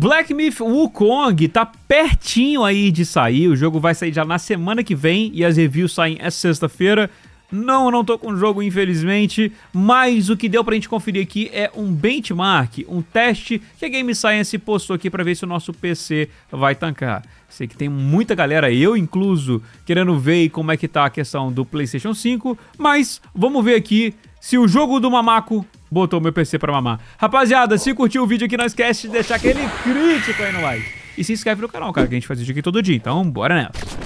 Black Myth Wukong tá pertinho aí de sair, o jogo vai sair já na semana que vem e as reviews saem essa sexta-feira. Não, eu não tô com o jogo, infelizmente, mas o que deu pra gente conferir aqui é um benchmark, um teste que a Game Science postou aqui pra ver se o nosso PC vai tancar. Sei que tem muita galera, eu incluso, querendo ver como é que tá a questão do PlayStation 5, mas vamos ver aqui se o jogo do Mamaco botou meu PC pra mamar. Rapaziada, se curtiu o vídeo aqui, não esquece de deixar aquele crítico aí no like. E se inscreve no canal, cara, que a gente faz vídeo aqui todo dia. Então, bora nessa.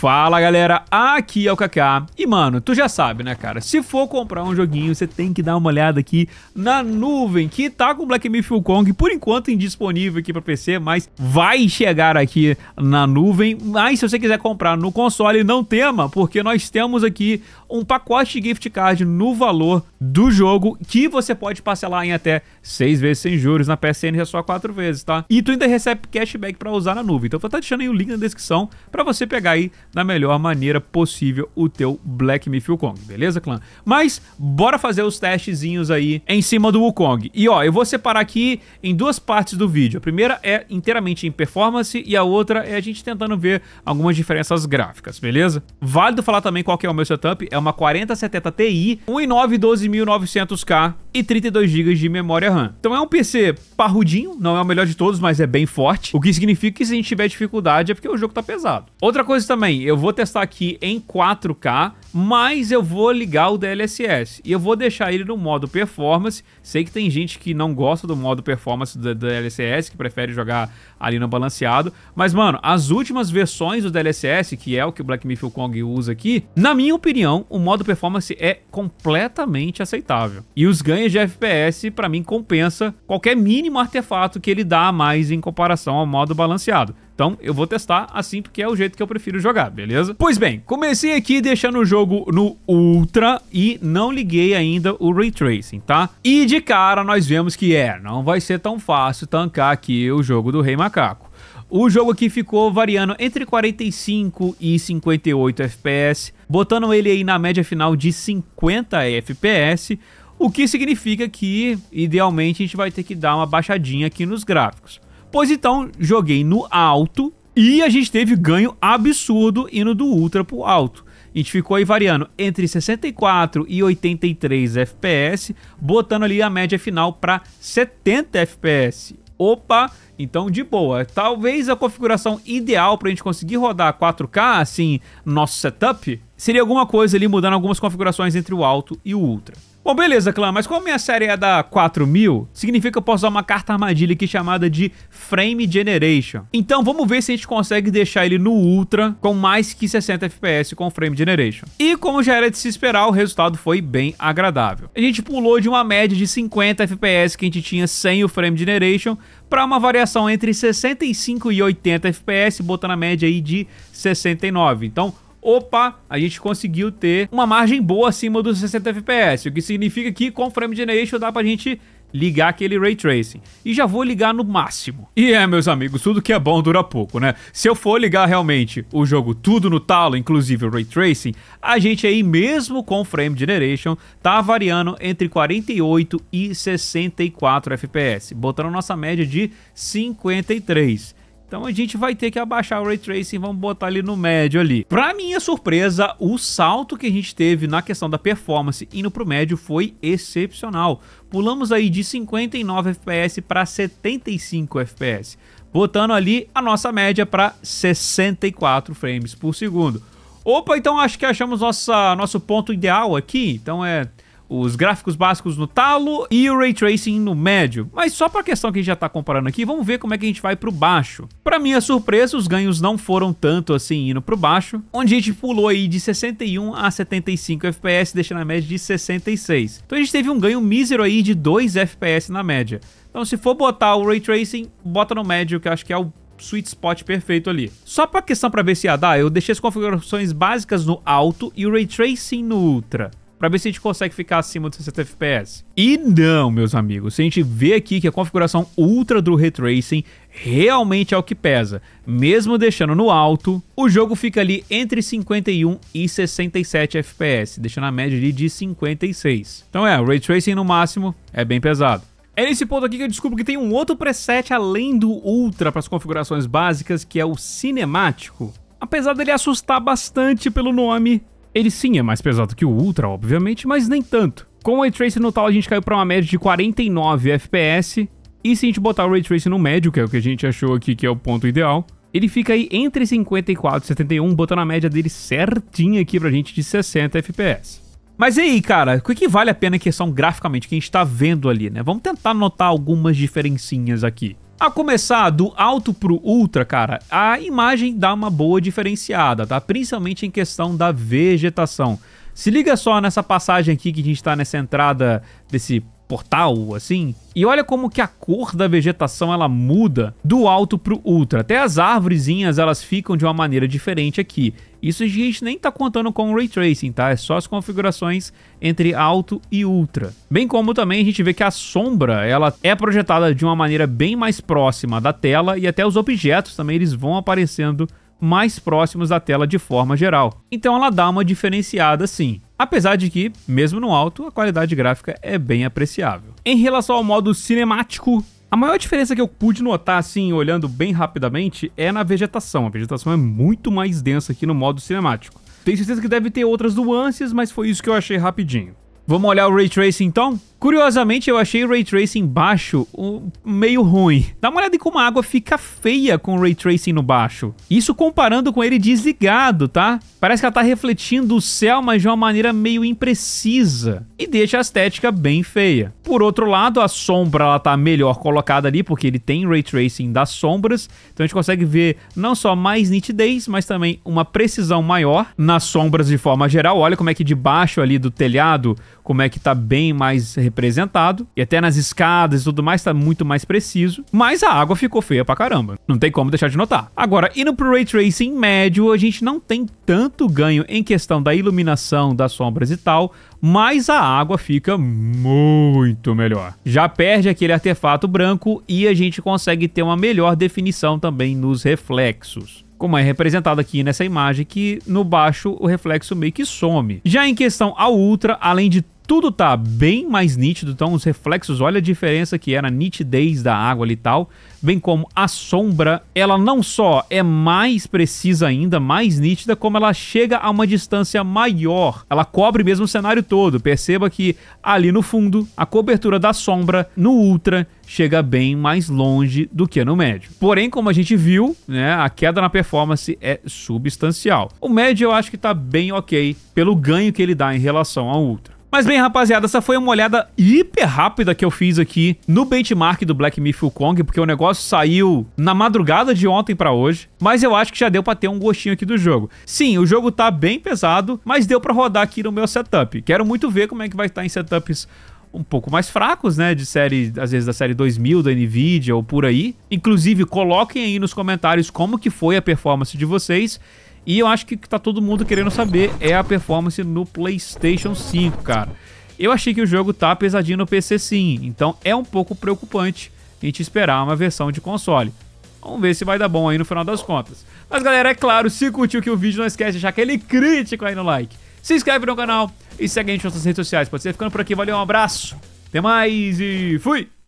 Fala galera, aqui é o Kaká. E mano, tu já sabe, né, cara? Se for comprar um joguinho, você tem que dar uma olhada aqui na nuvem, que tá com Black Myth Kong, por enquanto indisponível aqui para PC, mas vai chegar aqui na nuvem. Mas se você quiser comprar no console, não tema, porque nós temos aqui um pacote de gift card no valor do jogo que você pode parcelar em até 6 vezes sem juros, na PSN já só 4 vezes, tá? E tu ainda recebe cashback para usar na nuvem. Então eu vou estar deixando aí o link na descrição para você pegar aí da melhor maneira possível o teu Black Myth Wukong, beleza, clã? Mas bora fazer os testezinhos aí em cima do Wukong. E ó, eu vou separar aqui em duas partes do vídeo. A primeira é inteiramente em performance e a outra é a gente tentando ver algumas diferenças gráficas, beleza? Válido falar também qual que é o meu setup, é uma 4070 Ti, 1.9 12900K e 32 GB de memória RAM. Então é um PC parrudinho, não é o melhor de todos, mas é bem forte, o que significa que se a gente tiver dificuldade é porque o jogo tá pesado. Outra coisa também, eu vou testar aqui em 4K, mas eu vou ligar o DLSS e eu vou deixar ele no modo performance. Sei que tem gente que não gosta do modo performance do DLSS, que prefere jogar ali no balanceado, mas mano, as últimas versões do DLSS, que é o que o Black Myth Kong usa aqui, na minha opinião, o modo performance é completamente aceitável. E os ganhos de FPS para mim compensa qualquer mínimo artefato que ele dá a mais em comparação ao modo balanceado. Então eu vou testar assim porque é o jeito que eu prefiro jogar, beleza? Pois bem, comecei aqui deixando o jogo no Ultra e não liguei ainda o Ray Tracing, tá? E de cara nós vemos que é, não vai ser tão fácil tancar aqui o jogo do Rei Macaco. O jogo aqui ficou variando entre 45 e 58 FPS, botando ele aí na média final de 50 FPS, o que significa que, idealmente, a gente vai ter que dar uma baixadinha aqui nos gráficos. Pois então, joguei no alto e a gente teve ganho absurdo indo do ultra pro alto. A gente ficou aí variando entre 64 e 83 FPS, botando ali a média final para 70 FPS. Opa, então de boa. Talvez a configuração ideal para a gente conseguir rodar 4K assim, nosso setup seria alguma coisa ali mudando algumas configurações entre o alto e o ultra. Bom, beleza, clã, mas como minha série é da 4000, significa que eu posso usar uma carta armadilha aqui chamada de Frame Generation. Então vamos ver se a gente consegue deixar ele no Ultra com mais que 60 FPS com Frame Generation. E como já era de se esperar, o resultado foi bem agradável. A gente pulou de uma média de 50 FPS que a gente tinha sem o Frame Generation para uma variação entre 65 e 80 FPS, botando a média aí de 69. Então opa, a gente conseguiu ter uma margem boa acima dos 60 FPS, o que significa que com Frame Generation dá pra gente ligar aquele Ray Tracing. E já vou ligar no máximo. E é, meus amigos, tudo que é bom dura pouco, né? Se eu for ligar realmente o jogo tudo no talo, inclusive o Ray Tracing, a gente aí mesmo com Frame Generation tá variando entre 48 e 64 FPS, botando nossa média de 53. Então a gente vai ter que abaixar o Ray Tracing e vamos botar ali no médio ali. Para minha surpresa, o salto que a gente teve na questão da performance indo pro médio foi excepcional. Pulamos aí de 59 FPS para 75 FPS, botando ali a nossa média para 64 frames por segundo. Opa, então acho que achamos nossa, nosso ponto ideal aqui, então é os gráficos básicos no talo e o Ray Tracing no médio. Mas só para a questão que a gente já está comparando aqui, vamos ver como é que a gente vai para o baixo. Para minha surpresa, os ganhos não foram tanto assim indo para o baixo, onde a gente pulou aí de 61 a 75 FPS, deixando a média de 66. Então a gente teve um ganho mísero aí de 2 FPS na média. Então se for botar o Ray Tracing, bota no médio, que eu acho que é o sweet spot perfeito ali. Só pra questão pra ver se ia dar, eu deixei as configurações básicas no alto e o Ray Tracing no ultra para ver se a gente consegue ficar acima dos 60 FPS. E não, meus amigos, se a gente vê aqui que a configuração ultra do Ray Tracing realmente é o que pesa. Mesmo deixando no alto, o jogo fica ali entre 51 e 67 FPS, deixando a média ali de 56. Então é, o Ray Tracing no máximo é bem pesado. É nesse ponto aqui que eu descubro que tem um outro preset além do Ultra para as configurações básicas, que é o Cinemático. Apesar dele assustar bastante pelo nome, ele sim é mais pesado que o Ultra, obviamente, mas nem tanto. Com o Ray Tracing no tal, a gente caiu para uma média de 49 FPS, e se a gente botar o Ray Tracing no médio, que é o que a gente achou aqui que é o ponto ideal, ele fica aí entre 54 e 71, botando a média dele certinha aqui pra gente de 60 FPS. Mas e aí, cara, o que vale a pena a questão graficamente que a gente tá vendo ali, né? Vamos tentar notar algumas diferencinhas aqui. A começar do alto pro ultra, cara, a imagem dá uma boa diferenciada, tá? Principalmente em questão da vegetação. Se liga só nessa passagem aqui que a gente tá nessa entrada desse portal, assim. E olha como que a cor da vegetação ela muda do alto pro ultra. Até as árvorezinhas elas ficam de uma maneira diferente aqui. Isso a gente nem tá contando com o Ray Tracing, tá? É só as configurações entre alto e ultra. Bem como também a gente vê que a sombra, ela é projetada de uma maneira bem mais próxima da tela e até os objetos também eles vão aparecendo mais próximos da tela de forma geral. Então ela dá uma diferenciada sim. Apesar de que, mesmo no alto, a qualidade gráfica é bem apreciável. Em relação ao modo cinemático, a maior diferença que eu pude notar, assim, olhando bem rapidamente, é na vegetação. A vegetação é muito mais densa aqui no modo cinemático. Tenho certeza que deve ter outras nuances, mas foi isso que eu achei rapidinho. Vamos olhar o Ray Tracing então? Curiosamente, eu achei o Ray Tracing baixo um, meio ruim. Dá uma olhada em como a água fica feia com o Ray Tracing no baixo. Isso comparando com ele desligado, tá? Parece que ela tá refletindo o céu, mas de uma maneira meio imprecisa. E deixa a estética bem feia. Por outro lado, a sombra ela tá melhor colocada ali, porque ele tem Ray Tracing das sombras. Então a gente consegue ver não só mais nitidez, mas também uma precisão maior nas sombras de forma geral. Olha como é que de baixo ali do telhado, como é que tá bem mais representado. E até nas escadas e tudo mais tá muito mais preciso. Mas a água ficou feia pra caramba. Não tem como deixar de notar. Agora, indo pro Ray Tracing médio, a gente não tem tanto ganho em questão da iluminação, das sombras e tal, mas a água fica muito melhor. Já perde aquele artefato branco e a gente consegue ter uma melhor definição também nos reflexos como é representado aqui nessa imagem, que no baixo o reflexo meio que some. Já em questão ao Ultra, além de tudo tá bem mais nítido, então os reflexos, olha a diferença que era a nitidez da água ali e tal, bem como a sombra, ela não só é mais precisa ainda, mais nítida, como ela chega a uma distância maior. Ela cobre mesmo o cenário todo. Perceba que ali no fundo, a cobertura da sombra no ultra chega bem mais longe do que no médio. Porém, como a gente viu, né, a queda na performance é substancial. O médio eu acho que tá bem OK pelo ganho que ele dá em relação ao ultra. Mas bem, rapaziada, essa foi uma olhada hiper rápida que eu fiz aqui no benchmark do Black Myth Kong porque o negócio saiu na madrugada de ontem pra hoje, mas eu acho que já deu pra ter um gostinho aqui do jogo. Sim, o jogo tá bem pesado, mas deu pra rodar aqui no meu setup. Quero muito ver como é que vai estar tá em setups um pouco mais fracos, né? De série, às vezes da série 2000 da Nvidia ou por aí. Inclusive, coloquem aí nos comentários como que foi a performance de vocês e eu acho que tá todo mundo querendo saber é a performance no PlayStation 5, cara. Eu achei que o jogo tá pesadinho no PC sim, então é um pouco preocupante a gente esperar uma versão de console. Vamos ver se vai dar bom aí no final das contas. Mas galera, é claro, se curtiu que o vídeo, não esquece de deixar aquele crítico aí no like. Se inscreve no canal e segue a gente nas redes sociais. Pode ser ficando por aqui. Valeu, um abraço, até mais e fui!